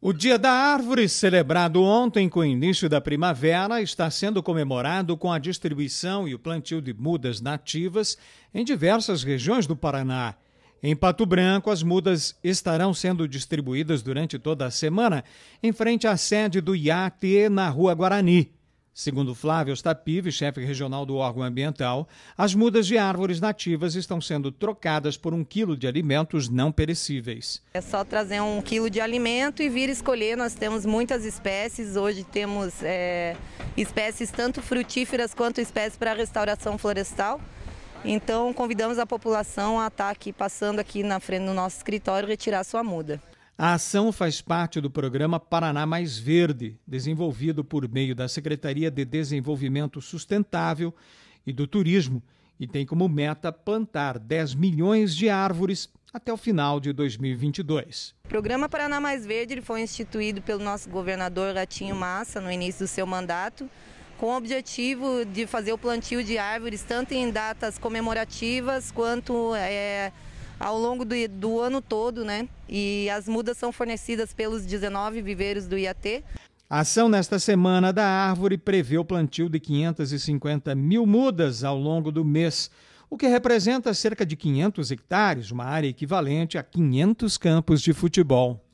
O Dia da Árvore, celebrado ontem com o início da primavera, está sendo comemorado com a distribuição e o plantio de mudas nativas em diversas regiões do Paraná. Em Pato Branco, as mudas estarão sendo distribuídas durante toda a semana em frente à sede do IAT na Rua Guarani. Segundo Flávio Stapive, chefe regional do órgão ambiental, as mudas de árvores nativas estão sendo trocadas por um quilo de alimentos não perecíveis. É só trazer um quilo de alimento e vir escolher. Nós temos muitas espécies. Hoje temos é, espécies tanto frutíferas quanto espécies para restauração florestal. Então convidamos a população a estar tá aqui passando aqui na frente do nosso escritório retirar sua muda. A ação faz parte do programa Paraná Mais Verde, desenvolvido por meio da Secretaria de Desenvolvimento Sustentável e do Turismo, e tem como meta plantar 10 milhões de árvores até o final de 2022. O Programa Paraná Mais Verde ele foi instituído pelo nosso governador Ratinho Massa no início do seu mandato, com o objetivo de fazer o plantio de árvores tanto em datas comemorativas quanto é, ao longo do, do ano todo, né? E as mudas são fornecidas pelos 19 viveiros do IAT. A ação nesta semana da árvore prevê o plantio de 550 mil mudas ao longo do mês, o que representa cerca de 500 hectares, uma área equivalente a 500 campos de futebol.